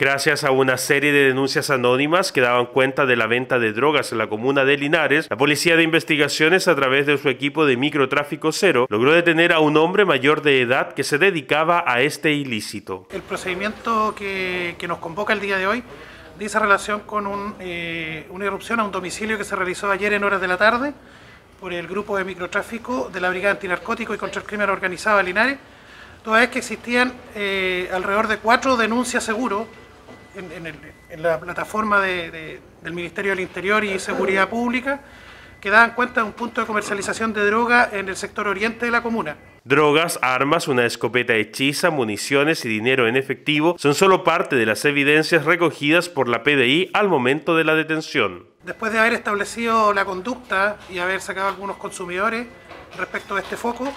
Gracias a una serie de denuncias anónimas que daban cuenta de la venta de drogas en la comuna de Linares, la Policía de Investigaciones, a través de su equipo de microtráfico cero, logró detener a un hombre mayor de edad que se dedicaba a este ilícito. El procedimiento que, nos convoca el día de hoy dice relación con eh, una irrupción a un domicilio que se realizó ayer en horas de la tarde por el grupo de microtráfico de la Brigada Antinarcótico y contra el Crimen Organizado de Linares, toda vez que existían eh, alrededor de cuatro denuncias seguros en, la plataforma del Ministerio del Interior y Seguridad Pública que dan cuenta de un punto de comercialización de droga en el sector oriente de la comuna. Drogas, armas, una escopeta hechiza, municiones y dinero en efectivo son solo parte de las evidencias recogidas por la PDI al momento de la detención. Después de haber establecido la conducta y haber sacado algunos consumidores respecto de este foco,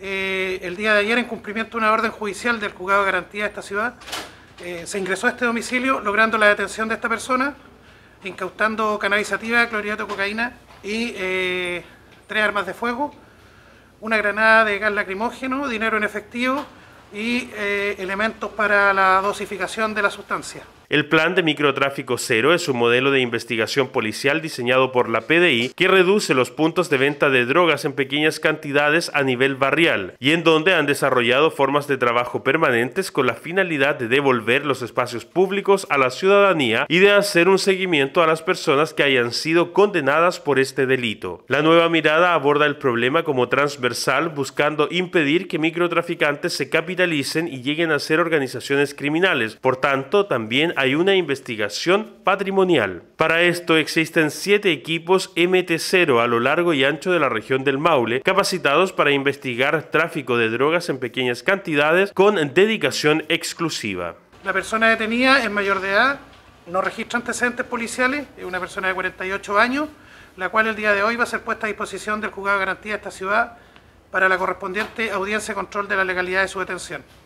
eh, el día de ayer, en cumplimiento de una orden judicial del juzgado de garantía de esta ciudad, eh, se ingresó a este domicilio logrando la detención de esta persona, incautando canalizativa, clorhidrato de cocaína y eh, tres armas de fuego, una granada de gas lacrimógeno, dinero en efectivo y eh, elementos para la dosificación de la sustancia. El plan de microtráfico cero es un modelo de investigación policial diseñado por la PDI que reduce los puntos de venta de drogas en pequeñas cantidades a nivel barrial y en donde han desarrollado formas de trabajo permanentes con la finalidad de devolver los espacios públicos a la ciudadanía y de hacer un seguimiento a las personas que hayan sido condenadas por este delito. La nueva mirada aborda el problema como transversal buscando impedir que microtraficantes se capitalicen y lleguen a ser organizaciones criminales. Por tanto, también hay una investigación patrimonial. Para esto existen siete equipos MT0 a lo largo y ancho de la región del Maule, capacitados para investigar tráfico de drogas en pequeñas cantidades con dedicación exclusiva. La persona detenida es mayor de edad, no registra antecedentes policiales, es una persona de 48 años, la cual el día de hoy va a ser puesta a disposición del juzgado de garantía de esta ciudad para la correspondiente audiencia control de la legalidad de su detención.